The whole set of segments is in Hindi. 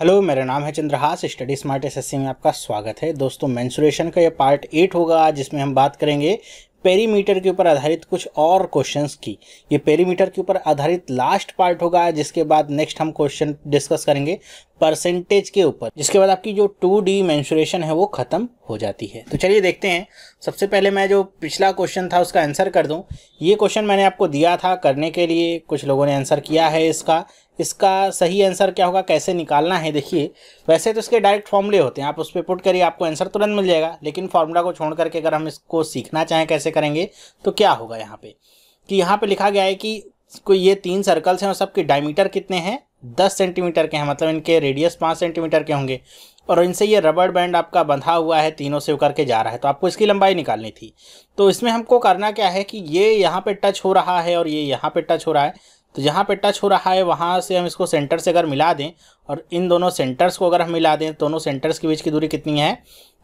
हेलो मेरा नाम है चंद्रहास स्टडी स्मार्ट एसएससी में आपका स्वागत है दोस्तों मेंसुरेशन का यह पार्ट एट होगा जिसमें हम बात करेंगे पेरीमीटर के ऊपर आधारित कुछ और क्वेश्चंस की ये पेरीमीटर के ऊपर आधारित लास्ट पार्ट होगा जिसके बाद नेक्स्ट हम क्वेश्चन डिस्कस करेंगे परसेंटेज के ऊपर जिसके बाद आपकी जो टू डी मैंसुरेशन है वो ख़त्म हो जाती है तो चलिए देखते हैं सबसे पहले मैं जो पिछला क्वेश्चन था उसका आंसर कर दूं ये क्वेश्चन मैंने आपको दिया था करने के लिए कुछ लोगों ने आंसर किया है इसका इसका सही आंसर क्या होगा कैसे निकालना है देखिए वैसे तो इसके डायरेक्ट फॉर्मूले होते हैं आप उस पर पुट करिए आपको आंसर तुरंत मिल जाएगा लेकिन फार्मूला को छोड़ करके अगर हम इसको सीखना चाहें कैसे करेंगे तो क्या होगा यहाँ पे कि यहाँ पे लिखा गया है कि कोई ये तीन सर्कल्स हैं और सबके डायमीटर कितने हैं दस सेंटीमीटर के हैं मतलब इनके रेडियस पाँच सेंटीमीटर के होंगे और इनसे ये रबड़ बैंड आपका बंधा हुआ है तीनों से उकर के जा रहा है तो आपको इसकी लंबाई निकालनी थी तो इसमें हमको करना क्या है कि ये यहाँ पे टच हो रहा है और ये यहाँ पे टच हो रहा है तो जहाँ पे टच हो रहा है वहाँ से हम इसको सेंटर से अगर मिला दें और इन दोनों सेंटर्स को अगर हम मिला दें दोनों सेंटर्स के बीच की दूरी कितनी है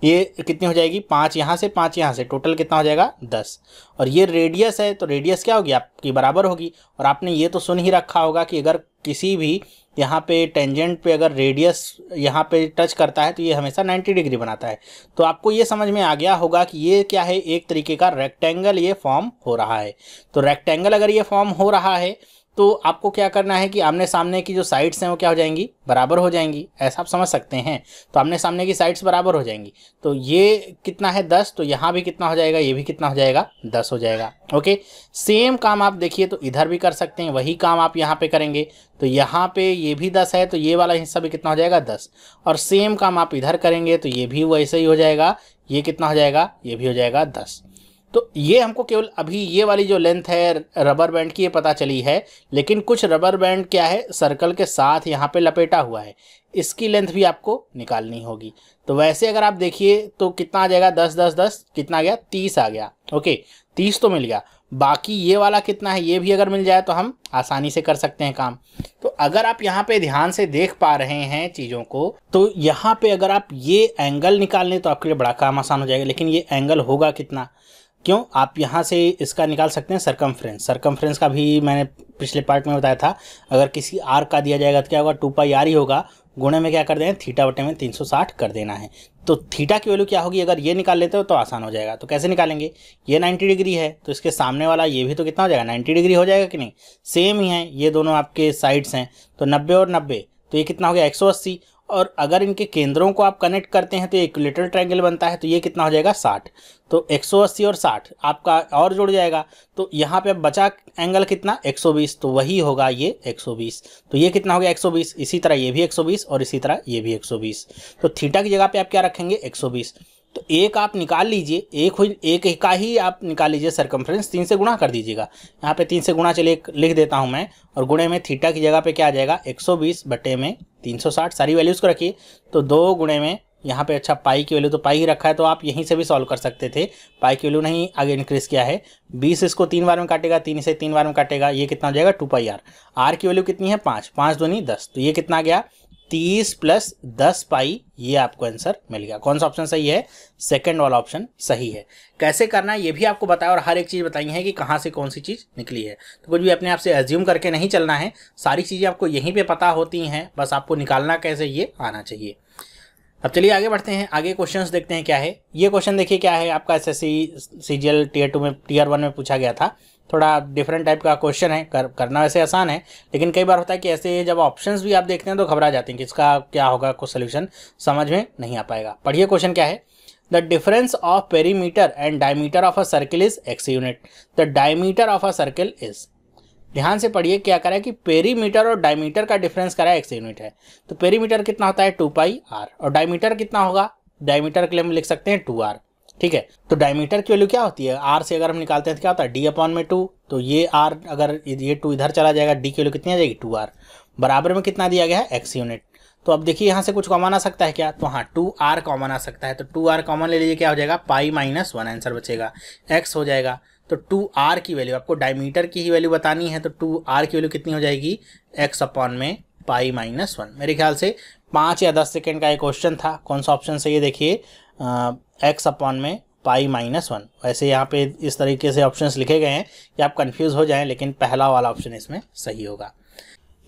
ये कितनी हो जाएगी पाँच यहाँ से पाँच यहाँ से टोटल कितना हो जाएगा दस और ये रेडियस है तो रेडियस क्या होगी आपकी बराबर होगी और आपने ये तो सुन ही रखा होगा कि अगर किसी भी यहाँ पे टेंजेंट पे अगर रेडियस यहाँ पे टच करता है तो ये हमेशा 90 डिग्री बनाता है तो आपको ये समझ में आ गया होगा कि ये क्या है एक तरीके का रेक्टेंगल ये फॉर्म हो रहा है तो रेक्टेंगल अगर ये फॉर्म हो रहा है तो आपको क्या करना है कि आमने सामने की जो साइड्स हैं वो क्या हो जाएंगी बराबर हो जाएंगी ऐसा आप समझ सकते हैं तो आमने सामने की साइड्स बराबर हो जाएंगी तो ये कितना है दस तो यहाँ भी कितना हो जाएगा ये भी कितना हो जाएगा दस हो जाएगा ओके सेम काम आप देखिए तो इधर भी कर सकते हैं वही काम आप यहाँ पर करेंगे तो यहाँ पर ये भी दस है तो ये वाला हिस्सा भी कितना हो जाएगा दस और सेम काम आप इधर करेंगे तो ये भी वैसे ही हो जाएगा ये कितना हो जाएगा ये भी हो जाएगा दस तो ये हमको केवल अभी ये वाली जो लेंथ है रबर बैंड की ये पता चली है लेकिन कुछ रबर बैंड क्या है सर्कल के साथ यहाँ पे लपेटा हुआ है इसकी लेंथ भी आपको निकालनी होगी तो वैसे अगर आप देखिए तो कितना आ जाएगा दस दस दस कितना गया तीस आ गया ओके तीस तो मिल गया बाकी ये वाला कितना है ये भी अगर मिल जाए तो हम आसानी से कर सकते हैं काम तो अगर आप यहाँ पे ध्यान से देख पा रहे हैं चीज़ों को तो यहाँ पे अगर आप ये एंगल निकाल लें तो आपके लिए बड़ा काम आसान हो जाएगा लेकिन ये एंगल होगा कितना क्यों आप यहाँ से इसका निकाल सकते हैं सरकमफ्रेंस सरकमफ्रेंस का भी मैंने पिछले पार्ट में बताया था अगर किसी आर का दिया जाएगा तो क्या होगा टू पाई आर ही होगा गुणे में क्या कर देना थीटा बटे में 360 कर देना है तो थीटा की वैल्यू क्या होगी अगर ये निकाल लेते हो तो आसान हो जाएगा तो कैसे निकालेंगे ये 90 डिग्री है तो इसके सामने वाला ये भी तो कितना हो जाएगा 90 डिग्री हो जाएगा कि नहीं सेम ही है ये दोनों आपके साइड्स हैं तो नब्बे और नब्बे तो ये कितना हो गया अस्सी और अगर इनके केंद्रों को आप कनेक्ट करते हैं तो एक इक्विलेटरल ट्रायंगल बनता है तो ये कितना हो जाएगा साठ तो 180 और 60 आपका और जुड़ जाएगा तो यहाँ पे बचा एंगल कितना 120 तो वही होगा ये 120 तो ये कितना हो गया 120 इसी तरह ये भी 120 और इसी तरह ये भी 120 तो थीटा की जगह पे आप क्या रखेंगे 120 तो एक आप निकाल लीजिए एक एक का ही आप निकाल लीजिए सरकमफ्रेंस तीन से गुणा कर दीजिएगा यहाँ पे तीन से गुणा चलिए लिख देता हूँ मैं और गुणे में थीटा की जगह पे क्या आ जाएगा 120 बटे में 360 सारी वैल्यूज़ को रखिए तो दो गुणे में यहाँ पे अच्छा पाई की वैल्यू तो पाई ही रखा है तो आप यहीं से भी सॉल्व कर सकते थे पाई की वैल्यू नहीं आगे इंक्रीज़ किया है बीस इसको तीन बार में काटेगा तीन से तीन बार में काटेगा ये कितना हो जाएगा टू पाई आर आर की वैल्यू कितनी है पाँच पाँच दूनी दस तो ये कितना गया तीस प्लस दस पाई ये आपको आंसर मिल गया कौन सा ऑप्शन सही है सेकंड वाला ऑप्शन सही है कैसे करना है ये भी आपको बताया और हर एक चीज़ बताई है कि कहाँ से कौन सी चीज़ निकली है तो कुछ भी अपने आप से एज्यूम करके नहीं चलना है सारी चीज़ें आपको यहीं पे पता होती हैं बस आपको निकालना कैसे ये आना चाहिए अब चलिए आगे बढ़ते हैं आगे क्वेश्चंस देखते हैं क्या है ये क्वेश्चन देखिए क्या है आपका S S C tier two में टीयर वन में पूछा गया था थोड़ा डिफरेंट टाइप का क्वेश्चन है कर, करना वैसे आसान है लेकिन कई बार होता है कि ऐसे जब ऑप्शंस भी आप देखते हैं तो घबरा जाते हैं कि इसका क्या होगा कुछ सोल्यूशन समझ में नहीं आ पाएगा पढ़िए क्वेश्चन क्या है the difference of perimeter and diameter of a circle is X unit the diameter of a circle is ध्यान से पढ़िए क्या करा है कि पेरीमीटर और डायमीटर का डिफरेंस करा है एक्स यूनिट है तो पेरीमीटर कितना होता है टू पाई आर और डायमीटर कितना होगा डायमीटर के लिए हम लिख सकते हैं टू आर ठीक है तो डायमीटर की वैल्यू क्या होती है आर से अगर हम निकालते हैं तो क्या होता है डी अपॉन में टू तो ये आर अगर ये टू इधर चला जाएगा डी की वैल्यू कितनी आ जाएगी टू आर बराबर में कितना दिया गया है एक्स यूनिट तो अब देखिए यहाँ से कुछ कॉमन आ सकता है क्या तो हाँ टू आर कॉमन आ सकता है तो टू आर कॉमन ले लीजिए क्या हो जाएगा पाई माइनस वन आंसर बचेगा एक्स हो जाएगा तो टू आर की वैल्यू आपको डायमीटर की ही वैल्यू बतानी है तो टू आर की वैल्यू कितनी हो जाएगी एक्स अपॉन में पाई माइनस वन मेरे ख्याल से पाँच या दस सेकेंड का एक क्वेश्चन था कौन सा ऑप्शन से ये देखिए एक्स अपॉन में पाई माइनस वन वैसे यहाँ पे इस तरीके से ऑप्शंस लिखे गए हैं कि आप कंफ्यूज हो जाएं लेकिन पहला वाला ऑप्शन इसमें सही होगा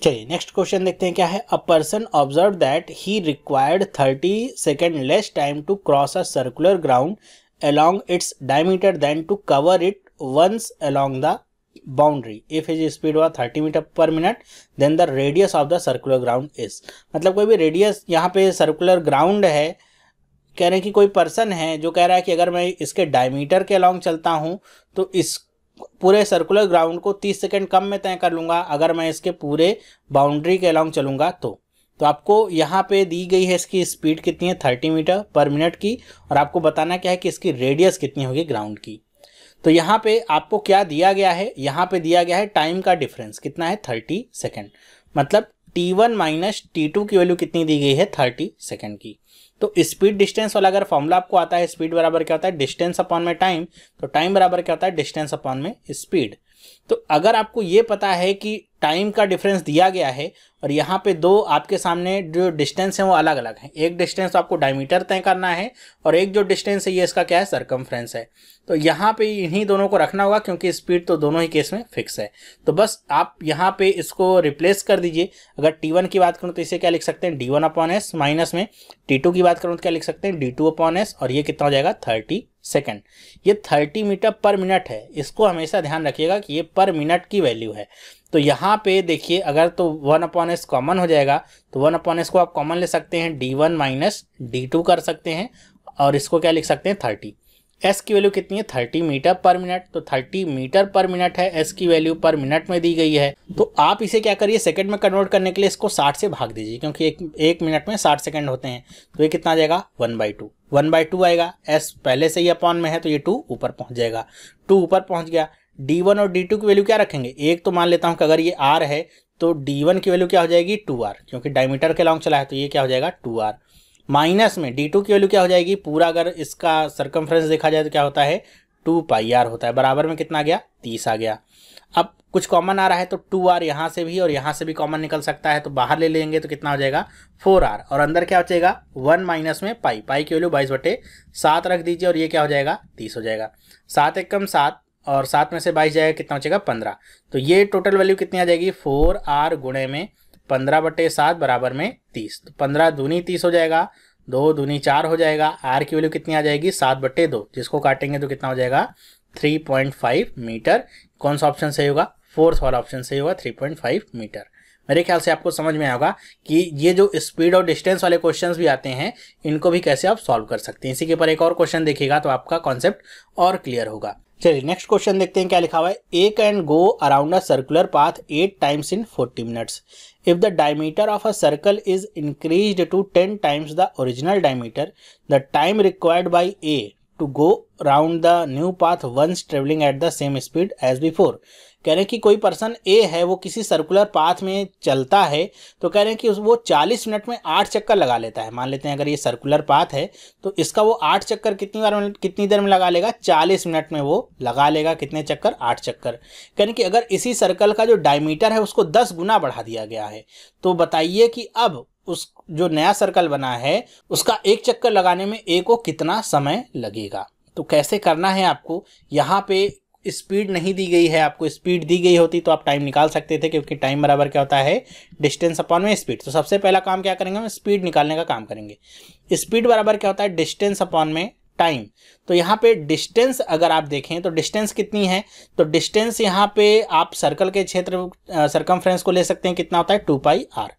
चलिए नेक्स्ट क्वेश्चन देखते हैं क्या है a person observe that he required thirty second less time to cross a circular ground along its diameter then to cover it once along the boundary if is speed हुआ 30 metre per minute then the radius of the circular ground is मतलब कोई भी रेडियस यहाँ पे सर्कुलर ग्राउंड है कह रहे हैं कि कोई पर्सन है जो कह रहा है कि अगर मैं इसके डायमीटर के अलॉन्ग चलता हूँ तो इस पूरे सर्कुलर ग्राउंड को 30 सेकंड कम में तय कर लूँगा अगर मैं इसके पूरे बाउंड्री के अलॉन्ग चलूँगा तो तो आपको यहाँ पे दी गई है इसकी स्पीड कितनी है थर्टी मीटर पर मिनट की और आपको बताना क्या है कि इसकी रेडियस कितनी होगी ग्राउंड की तो यहाँ पे आपको क्या दिया गया है यहाँ पे दिया गया है टाइम का डिफरेंस कितना है थर्टी सेकेंड मतलब t one minus t two की वैल्यू कितनी दी गई है थर्टी सेकेंड की तो स्पीड डिस्टेंस वाला अगर फॉर्मूला आपको आता है स्पीड बराबर क्या होता है डिस्टेंस अपॉन में टाइम तो टाइम बराबर क्या होता है डिस्टेंस अपॉन में स्पीड तो अगर आपको ये पता है कि टाइम का डिफरेंस दिया गया है और यहाँ पे दो आपके सामने जो डिस्टेंस है वो अलग अलग है एक डिस्टेंस तो आपको डायमीटर तय करना है और एक जो डिस्टेंस है ये इसका क्या है सरकमफ्रेंस है तो यहाँ पे इन्हीं दोनों को रखना होगा क्योंकि स्पीड तो दोनों ही केस में फिक्स है तो बस आप यहाँ पे इसको रिप्लेस कर दीजिए अगर टी वन की बात करूँ तो इसे क्या लिख सकते हैं d one upon s minus में टी टू की बात करूँ तो क्या लिख सकते हैं डी टू अपॉन एस और ये कितना हो जाएगा थर्टी सेकेंड ये थर्टी मीटर पर मिनट है इसको हमेशा ध्यान रखिएगा कि ये पर मिनट की वैल्यू है तो यहाँ पे देखिए अगर तो वन अपॉन एस कॉमन हो जाएगा तो वन अपॉन एस को आप कॉमन ले सकते हैं d one minus d two कर सकते हैं और इसको क्या लिख सकते हैं थर्टी एस की वैल्यू कितनी है थर्टी मीटर पर मिनट तो थर्टी मीटर पर मिनट है एस की वैल्यू पर मिनट में दी गई है तो आप इसे क्या करिए सेकंड में कन्वर्ट करने के लिए इसको साठ से भाग दीजिए क्योंकि एक एक मिनट में साठ सेकंड होते हैं तो ये कितना आ जाएगा one by two one by two आएगा एस पहले से ही अपॉन में है तो ये टू ऊपर पहुंच जाएगा टू ऊपर पहुंच गया डी वन और डी टू की वैल्यू क्या रखेंगे एक तो मान लेता हूँ कि अगर ये आर है तो डी वन की वैल्यू क्या हो जाएगी टू आर क्योंकि डायमीटर के लॉन्ग चला है तो ये क्या हो जाएगा टू आर माइनस में डी टू की वैल्यू क्या हो जाएगी पूरा अगर इसका सरकमफ्रेंस देखा जाए तो क्या होता है टू पाई आर होता है बराबर में कितना आ गया तीस आ गया अब कुछ कॉमन आ रहा है तो टू आर यहाँ से भी और यहाँ से भी कॉमन निकल सकता है तो बाहर ले लेंगे तो कितना हो जाएगा फोर आर और अंदर क्या बचेगा वन माइनस में पाई पाई की वैल्यू बाईस बटे सात रख दीजिए और ये क्या हो जाएगा तीस हो जाएगा सात एक कम सात और सात में से बाईस जाएगा कितना बचेगा पंद्रह तो ये टोटल वैल्यू कितनी आ जाएगी फोर आर गुणे में पंद्रह बटे सात बराबर में तीस तो पंद्रह दूनी तीस हो जाएगा दो दूनी चार हो जाएगा आर की वैल्यू कितनी आ जाएगी सात बटे दो जिसको काटेंगे तो कितना हो जाएगा थ्री पॉइंट फाइव मीटर कौन सा ऑप्शन सही होगा फोर्थ वाला ऑप्शन सही होगा थ्री पॉइंट फाइव मीटर मेरे ख्याल से आपको समझ में आएगा कि ये जो स्पीड और डिस्टेंस वाले क्वेश्चन भी आते हैं इनको भी कैसे आप सॉल्व कर सकते हैं इसी के ऊपर एक और क्वेश्चन देखिएगा तो आपका कॉन्सेप्ट और क्लियर होगा चलिए नेक्स्ट क्वेश्चन देखते हैं क्या लिखा हुआ है एक and go around a circular path eight times in forty minutes If the diameter of a circle is increased to 10 times the original diameter, the time required by A to go round the new path once travelling at the same speed as before कह रहे हैं कि कोई पर्सन ए है वो किसी सर्कुलर पाथ में चलता है तो कह रहे हैं कि वो चालीस मिनट में आठ चक्कर लगा लेता है मान लेते हैं अगर ये सर्कुलर पाथ है तो इसका वो आठ चक्कर कितनी बार में कितनी देर में लगा लेगा चालीस मिनट में वो लगा लेगा कितने चक्कर आठ चक्कर कह रहे हैं कि अगर इसी सर्कल का जो डायमीटर है उसको दस गुना बढ़ा दिया गया है तो बताइए कि अब उस जो नया सर्कल बना है उसका एक चक्कर लगाने में ए को कितना समय लगेगा तो कैसे करना है आपको यहाँ पे स्पीड नहीं दी गई है आपको स्पीड दी गई होती तो आप टाइम निकाल सकते थे क्योंकि टाइम बराबर क्या होता है डिस्टेंस अपॉन में स्पीड तो सबसे पहला काम क्या करेंगे हम स्पीड निकालने का काम करेंगे स्पीड बराबर क्या होता है डिस्टेंस अपॉन में टाइम तो यहाँ पे डिस्टेंस अगर आप देखें तो डिस्टेंस कितनी है तो डिस्टेंस यहाँ पे आप सर्कल के क्षेत्र सर्कम को ले सकते हैं कितना होता है टू पाई आर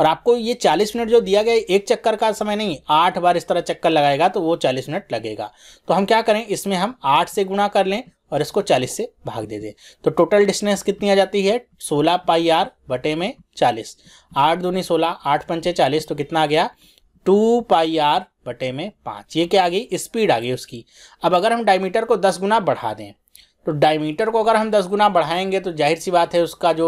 और आपको ये चालीस मिनट जो दिया गया एक चक्कर का समय नहीं आठ बार इस तरह चक्कर लगाएगा तो वो चालीस मिनट लगेगा तो हम क्या करें इसमें हम आठ से गुणा कर लें और इसको 40 से भाग दे दें तो टोटल डिस्टेंस कितनी आ जाती है 16 पाई आर बटे में 40 आठ दूनी 16 आठ पंचे 40 तो कितना आ गया टू पाई आर बटे में पाँच ये क्या आ गई स्पीड आ गई उसकी अब अगर हम डायमीटर को दस गुना बढ़ा दें तो डायमीटर को अगर हम दस गुना बढ़ाएंगे तो जाहिर सी बात है उसका जो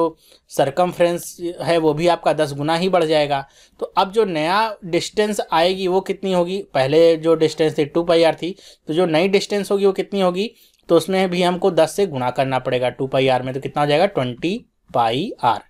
सरकमफ्रेंस है वो भी आपका दस गुना ही बढ़ जाएगा तो अब जो नया डिस्टेंस आएगी वो कितनी होगी पहले जो डिस्टेंस थी टू पाई आर थी तो जो नई डिस्टेंस होगी वो कितनी होगी तो उसमें भी हमको दस से गुना करना पड़ेगा टू पाई आर में तो कितना हो जाएगा ट्वेंटी पाई आर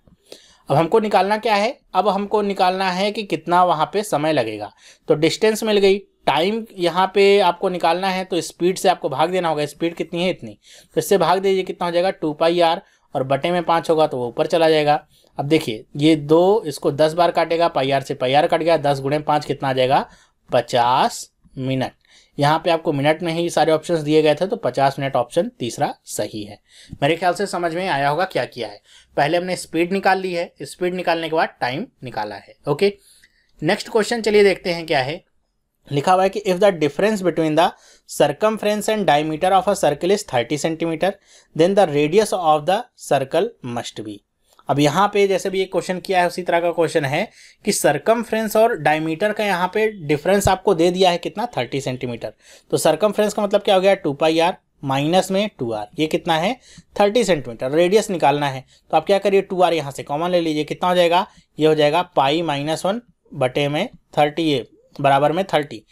अब हमको निकालना क्या है अब हमको निकालना है कि कितना वहाँ पे समय लगेगा तो डिस्टेंस मिल गई टाइम यहाँ पे आपको निकालना है तो स्पीड से आपको भाग देना होगा स्पीड कितनी है इतनी तो इससे भाग दीजिए कितना हो जाएगा टू पाई आर और बटे में पाँच होगा तो वो ऊपर चला जाएगा अब देखिए ये दो इसको दस बार काटेगा पाई आर से पाई आर कट गया दस गुणे पाँच कितना आ जाएगा पचास मिनट यहाँ पे आपको मिनट में ही सारे ऑप्शंस दिए गए थे तो 50 मिनट ऑप्शन तीसरा सही है मेरे ख्याल से समझ में आया होगा क्या किया है पहले हमने स्पीड निकाल ली है स्पीड निकालने के बाद टाइम निकाला है ओके नेक्स्ट क्वेश्चन चलिए देखते हैं क्या है लिखा हुआ है कि if the difference between the circumference and diameter of a circle is 30 centimetre then the radius of the circle must be अब यहाँ पे जैसे भी एक क्वेश्चन किया है उसी तरह का क्वेश्चन है कि सर्कमफ्रेंस और डायमीटर का यहाँ पे डिफरेंस आपको दे दिया है कितना 30 सेंटीमीटर तो सर्कमफ्रेंस का मतलब क्या हो गया टू पाई आर माइनस में टू आर ये कितना है थर्टी सेंटीमीटर रेडियस निकालना है तो आप क्या करिए टू आर यहाँ से कॉमन ले लीजिए कितना हो जाएगा ये हो जाएगा पाई माइनस वन बटे में थर्टी ए बराबर में थर्टी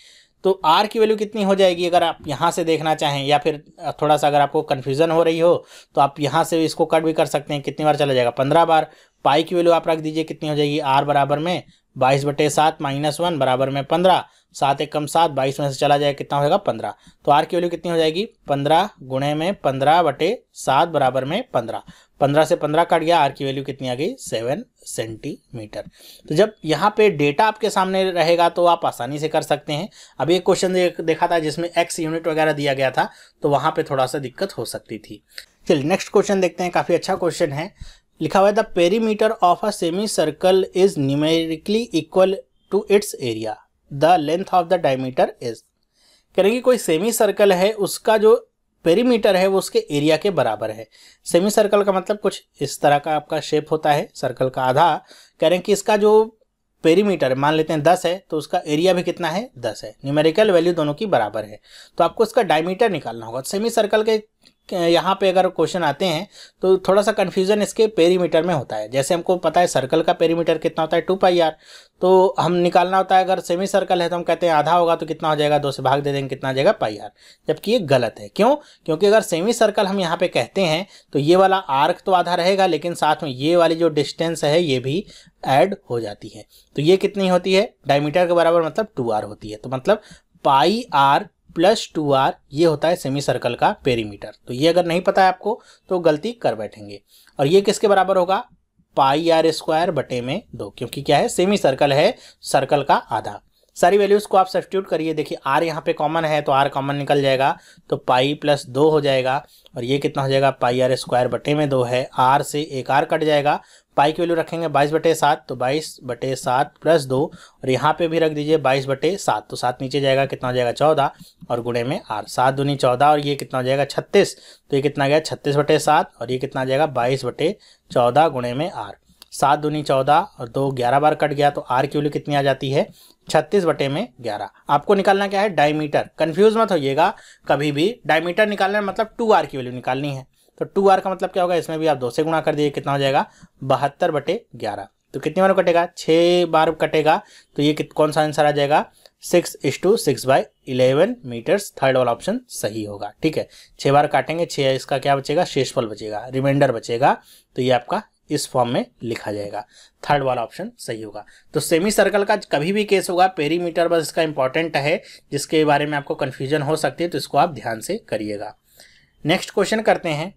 तो आर की वैल्यू कितनी हो जाएगी अगर आप यहाँ से देखना चाहें या फिर थोड़ा सा अगर आपको कन्फ्यूज़न हो रही हो तो आप यहाँ से इसको कट भी कर सकते हैं कितनी बार चला जाएगा पंद्रह बार पाई की वैल्यू आप रख दीजिए कितनी हो जाएगी आर बराबर में बाईस बटे सात माइनस वन बराबर में पंद्रह सात एक कम सात बाईस में से चला जाएगा कितना होगा पंद्रह तो आर की वैल्यू कितनी हो जाएगी पंद्रह गुणे में पंद्रह बटे सात बराबर में पंद्रह पंद्रह से पंद्रह काट गया आर की वैल्यू कितनी आ गई सेवन सेंटीमीटर तो जब यहाँ पे डेटा आपके सामने रहेगा तो आप आसानी से कर सकते हैं अभी एक क्वेश्चन देखा था जिसमें एक्स यूनिट वगैरह दिया गया था तो वहाँ पर थोड़ा सा दिक्कत हो सकती थी चलिए नेक्स्ट क्वेश्चन देखते हैं काफ़ी अच्छा क्वेश्चन है लिखा हुआ है the perimeter of a semi circle is numerically equal to its area the length of the diameter is करेंगे कोई सेमी सर्कल है उसका जो पेरीमीटर है वो उसके एरिया के बराबर है सेमी सर्कल का मतलब कुछ इस तरह का आपका शेप होता है सर्कल का आधा कह रहे हैं कि इसका जो पेरीमीटर मान लेते हैं दस है तो उसका एरिया भी कितना है दस है न्यूमेरिकल वैल्यू दोनों की बराबर है तो आपको इसका डायमीटर निकालना होगा सेमी सर्कल के यहाँ पे अगर क्वेश्चन आते हैं तो थोड़ा सा कन्फ्यूजन इसके पेरीमीटर में होता है जैसे हमको पता है सर्कल का पेरीमीटर कितना होता है टू पाई आर तो हम निकालना होता है अगर सेमी सर्कल है तो हम कहते हैं आधा होगा तो कितना हो जाएगा दो से भाग दे देंगे कितना हो जाएगा पाई आर जबकि ये गलत है क्यों क्योंकि अगर सेमी सर्कल हम यहाँ पे कहते हैं तो ये वाला आर्क तो आधा रहेगा लेकिन साथ में ये वाली जो डिस्टेंस है ये भी ऐड हो जाती है तो ये कितनी होती है डायमीटर के बराबर मतलब टू आर होती है तो मतलब pi r plus two r ये होता है सेमी सर्कल का पेरीमीटर तो ये अगर नहीं पता है आपको तो गलती कर बैठेंगे और ये किसके बराबर होगा पाई आर स्क्वायर बटे में दो क्योंकि क्या है सेमी सर्कल है सर्कल का आधा सारी वैल्यूज़ को आप सब्सिट्यूट करिए देखिए आर यहाँ पे कॉमन है तो आर कॉमन निकल जाएगा तो पाई प्लस दो हो जाएगा और ये कितना हो जाएगा पाई आर स्क्वायर बटे में दो है आर से एक आर कट जाएगा पाई की वैल्यू रखेंगे बाईस बटे सात तो बाईस बटे सात प्लस दो और यहाँ पे भी रख दीजिए बाईस बटे सात तो सात नीचे जाएगा कितना हो जाएगा चौदह और गुणे में आर सात दूनी चौदह और ये कितना हो जाएगा छत्तीस तो ये कितना गया छत्तीस बटे सात और ये कितना जाएगा बाईस बटे चौदह गुणे में आर सात दूनी चौदह और दो ग्यारह बार कट गया तो आर की वैल्यू कितनी आ जाती है छत्तीस बटे में ग्यारह आपको निकालना क्या है डायमीटर कन्फ्यूज मत होइएगा कभी भी डायमीटर निकालना मतलब टू आर की वैल्यू निकालनी है तो टू आर का मतलब क्या होगा इसमें भी आप दो से गुणा कर दिए कितना हो जाएगा बहत्तर बटे ग्यारह तो कितने बार कटेगा छः बार कटेगा तो ये कौन सा आंसर आ जाएगा six is two six by eleven metres third वाला ऑप्शन सही होगा ठीक है छः बार काटेंगे छः इसका क्या बचेगा शेषफल बचेगा रिमाइंडर बचेगा तो ये आपका इस फॉर्म में लिखा जाएगा थर्ड वाला ऑप्शन सही होगा तो सेमी सर्कल का कभी भी केस होगा पेरीमीटर बस इसका इंपॉर्टेंट है जिसके बारे में आपको कन्फ्यूजन हो सकती है तो इसको आप ध्यान से करिएगा नेक्स्ट क्वेश्चन करते हैं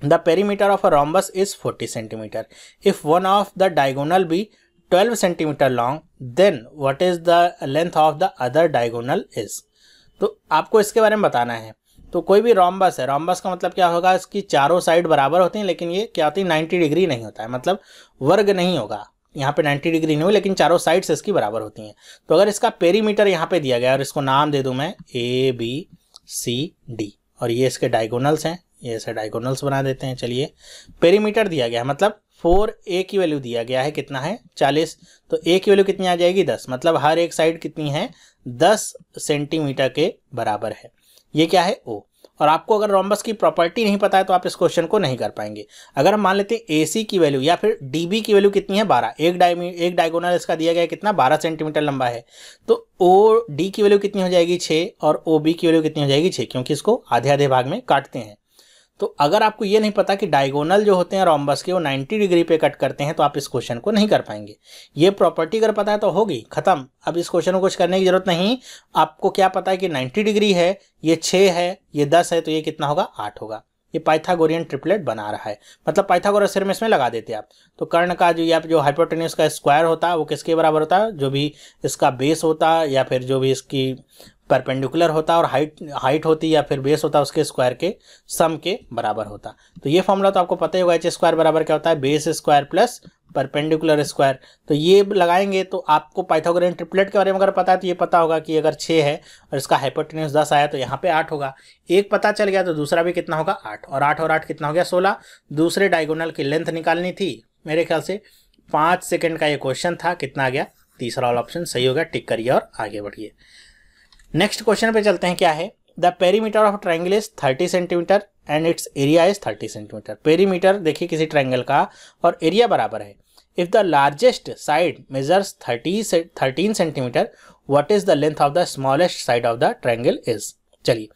The perimeter of a rhombus is 40 cm. If one of the diagonal be 12 cm long, then what is the length of the other diagonal is? तो आपको इसके बारे में बताना है तो कोई भी रॉम्बस है रॉम्बस का मतलब क्या होगा इसकी चारों साइड बराबर होती हैं लेकिन ये क्या होती है नाइन्टी डिग्री नहीं होता है मतलब वर्ग नहीं होगा यहाँ पे 90 डिग्री नहीं हुई लेकिन चारों साइड्स इसकी बराबर होती हैं तो अगर इसका पेरीमीटर यहाँ पे दिया गया और इसको नाम दे दूँ मैं ए बी सी डी और ये इसके डायगोनल्स हैं ये ऐसे डायगोनल्स बना देते हैं चलिए पेरीमीटर दिया गया है मतलब फोर ए की वैल्यू दिया गया है कितना है चालीस तो ए की वैल्यू कितनी आ जाएगी दस मतलब हर एक साइड कितनी है दस सेंटीमीटर के बराबर है ये क्या है ओ और आपको अगर रोम्बस की प्रॉपर्टी नहीं पता है तो आप इस क्वेश्चन को नहीं कर पाएंगे अगर हम मान लेते हैं ए की वैल्यू या फिर डी की वैल्यू कितनी है बारह एक डायमी एक डायगोनल इसका दिया गया है कितना बारह सेंटीमीटर लंबा है तो ओ डी की वैल्यू कितनी हो जाएगी छः और ओ बी की वैल्यू कितनी हो जाएगी छः क्योंकि इसको आधे आधे भाग में काटते हैं तो अगर आपको ये नहीं पता कि डायगोनल जो होते हैं रॉम्बस के वो 90 डिग्री पे कट करते हैं तो आप इस क्वेश्चन को नहीं कर पाएंगे ये प्रॉपर्टी अगर पता है तो होगी खत्म अब इस क्वेश्चन को कुछ करने की जरूरत नहीं आपको क्या पता है कि 90 डिग्री है ये छः है ये दस है तो ये कितना होगा आठ होगा ये पाइथागोरियन ट्रिपलेट बना रहा है मतलब पाइथागोरस में इसमें लगा देते आप तो कर्ण का जो या जो हाइपोटेनियस का स्क्वायर होता है वो किसके बराबर होता है जो भी इसका बेस होता है या फिर जो भी इसकी परपेंडिकुलर होता और हाइट हाइट होती या फिर बेस होता उसके स्क्वायर के सम के बराबर होता तो ये फॉर्मूला तो आपको पता ही होगा एच स्क्वायर बराबर क्या होता है base square plus perpendicular square तो ये लगाएंगे तो आपको पाइथागोरियन ट्रिपलेट के बारे में अगर पता है तो ये पता होगा कि अगर छः है और इसका हाइपोटेन्यूस दस आया तो यहाँ पे आठ होगा एक पता चल गया तो दूसरा भी कितना होगा आठ और आठ और आठ कितना हो गया सोलह दूसरे डायगोनल की लेंथ निकालनी थी मेरे ख्याल से पाँच सेकेंड का ये क्वेश्चन था कितना आ गया तीसरा ऑल ऑप्शन सही हो गया टिक करिए और आगे बढ़िए नेक्स्ट क्वेश्चन पे चलते हैं क्या है the perimeter of triangle is thirty centimetre and its area is thirty centimetre perimeter देखिए किसी ट्राइंगल का और एरिया बराबर है if the largest side measures thirty thirteen centimetre what is the length of the smallest side of the triangle is चलिए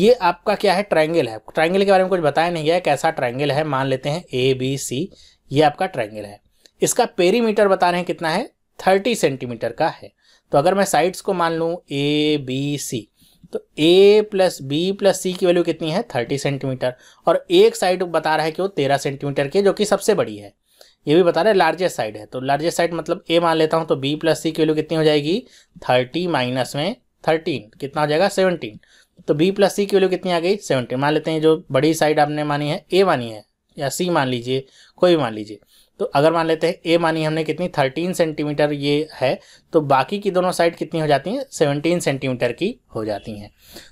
ये आपका क्या है ट्राइंगल है ट्राइंगल के बारे में कुछ बताया नहीं गया कैसा ट्राइंगल है मान लेते हैं ए बी सी ये आपका ट्राइंगल है इसका पेरीमीटर बता रहे हैं कितना है थर्टी सेंटीमीटर का है तो अगर मैं साइड्स को मान लूँ ए बी सी तो A plus B plus C की वैल्यू कितनी है थर्टी सेंटीमीटर और एक साइड बता रहा है कि वो तेरह सेंटीमीटर की जो कि सबसे बड़ी है ये भी बता रहा है लार्जेस्ट साइड है तो लार्जेस्ट साइड मतलब ए मान लेता हूँ तो बी प्लस सी की वैल्यू कितनी हो जाएगी थर्टी माइनस में थर्टीन कितना हो जाएगा सेवनटीन तो बी प्लस सी की वैल्यू कितनी आ गई सेवनटीन मान लेते हैं जो बड़ी साइड आपने मानी है ए मानी है या सी मान लीजिए कोई भी मान लीजिए तो अगर मान लेते हैं ए मानी हमने कितनी थर्टीन सेंटीमीटर ये है तो बाकी की दोनों साइड कितनी हो जाती हैं सेवनटीन सेंटीमीटर की हो जाती हैं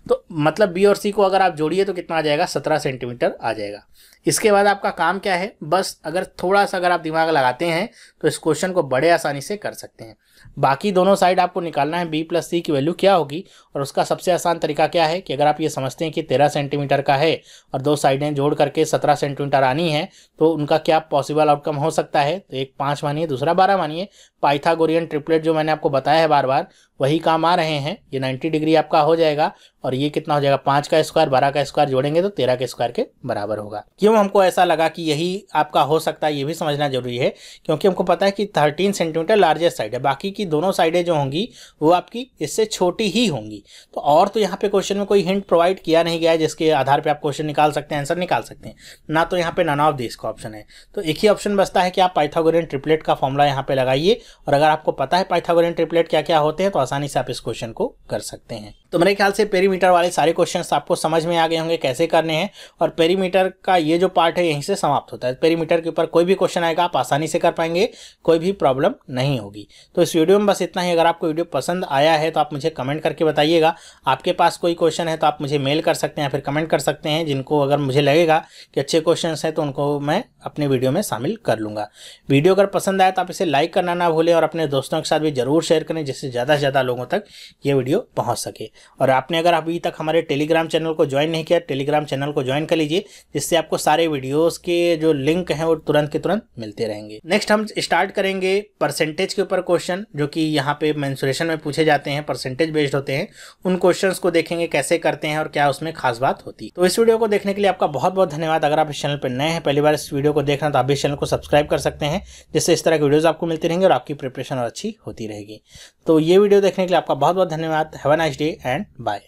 तो मतलब बी और सी को अगर आप जोड़िए तो कितना आ जाएगा सत्रह सेंटीमीटर आ जाएगा इसके बाद आपका काम क्या है बस अगर थोड़ा सा अगर आप दिमाग लगाते हैं तो इस क्वेश्चन को बड़े आसानी से कर सकते हैं बाकी दोनों साइड आपको निकालना है बी प्लस सी की वैल्यू क्या होगी और उसका सबसे आसान तरीका क्या है कि अगर आप ये समझते हैं कि तेरह सेंटीमीटर का है और दो साइडें जोड़ करके सत्रह सेंटीमीटर आनी है तो उनका क्या पॉसिबल आउटकम हो सकता है तो एक पाँच मानिए दूसरा बारह मानिए पाइथागोरियन ट्रिपलेट जो मैंने आपको बताया है बार बार वही काम आ रहे हैं ये नाइन्टी डिग्री आपका हो जाएगा और ये कितना हो जाएगा पाँच का स्क्वायर बारह का स्क्वायर जोड़ेंगे तो तेरह के स्क्वायर के बराबर होगा क्यों हमको ऐसा लगा कि यही आपका हो सकता है ये भी समझना जरूरी है क्योंकि हमको पता है कि थर्टीन सेंटीमीटर लार्जेस्ट साइड है बाकी की की दोनों साइडें जो होंगी वो आपकी इससे छोटी ही होंगी तो और तो यहाँ पे क्वेश्चन में कोई हिंट प्रोवाइड किया नहीं गया है जिसके आधार पे आप क्वेश्चन निकाल सकते हैं आंसर निकाल सकते हैं ना तो यहाँ पे नन ऑफ दिस का ऑप्शन है तो एक ही ऑप्शन बचता है कि आप पाइथागोरियन ट्रिपलेट का फॉर्मूला यहाँ पर लगाइए और अगर आपको पता है पाइथागोरियन ट्रिपलेट क्या क्या होते हैं तो आसानी से आप इस क्वेश्चन को कर सकते हैं तो मेरे ख्याल से पेरीमीटर वाले सारे क्वेश्चन आपको समझ में आ गए होंगे कैसे करने हैं और पेरीमीटर का ये जो पार्ट है यहीं से समाप्त होता है पेरीमीटर के ऊपर कोई भी क्वेश्चन आएगा आप आसानी से कर पाएंगे कोई भी प्रॉब्लम नहीं होगी तो इस वीडियो में बस इतना ही अगर आपको वीडियो पसंद आया है तो आप मुझे कमेंट करके बताइएगा आपके पास कोई क्वेश्चन है तो आप मुझे मेल कर सकते हैं या फिर कमेंट कर सकते हैं जिनको अगर मुझे लगेगा कि अच्छे क्वेश्चन हैं तो उनको मैं अपने वीडियो में शामिल कर लूँगा वीडियो अगर पसंद आया तो आप इसे लाइक करना ना भूलें और अपने दोस्तों के साथ भी ज़रूर शेयर करें जिससे ज़्यादा से ज़्यादा लोगों तक ये वीडियो पहुँच सके और आपने अगर अभी तक हमारे टेलीग्राम चैनल को ज्वाइन नहीं किया टेलीग्राम चैनल को ज्वाइन कर लीजिए जिससे आपको सारे वीडियोस के जो लिंक हैं वो तुरंत के तुरंत मिलते रहेंगे नेक्स्ट हम स्टार्ट करेंगे परसेंटेज के ऊपर क्वेश्चन जो कि यहाँ पे मैंसुरेशन में पूछे जाते हैं परसेंटेज बेस्ड होते हैं उन क्वेश्चन को देखेंगे कैसे करते हैं और क्या उसमें खास बात होती तो इस वीडियो को देखने के लिए आपका बहुत बहुत धन्यवाद अगर आप इस चैनल पर नए हैं पहली बार इस वीडियो को देखना तो आप इस चैनल को सब्सक्राइब कर सकते हैं जिससे इस तरह के वीडियोज आपको मिलते रहेंगे और आपकी प्रिपरेशन और अच्छी होती रहेगी तो ये वीडियो देखने के लिए आपका बहुत बहुत धन्यवाद have a nice day and bye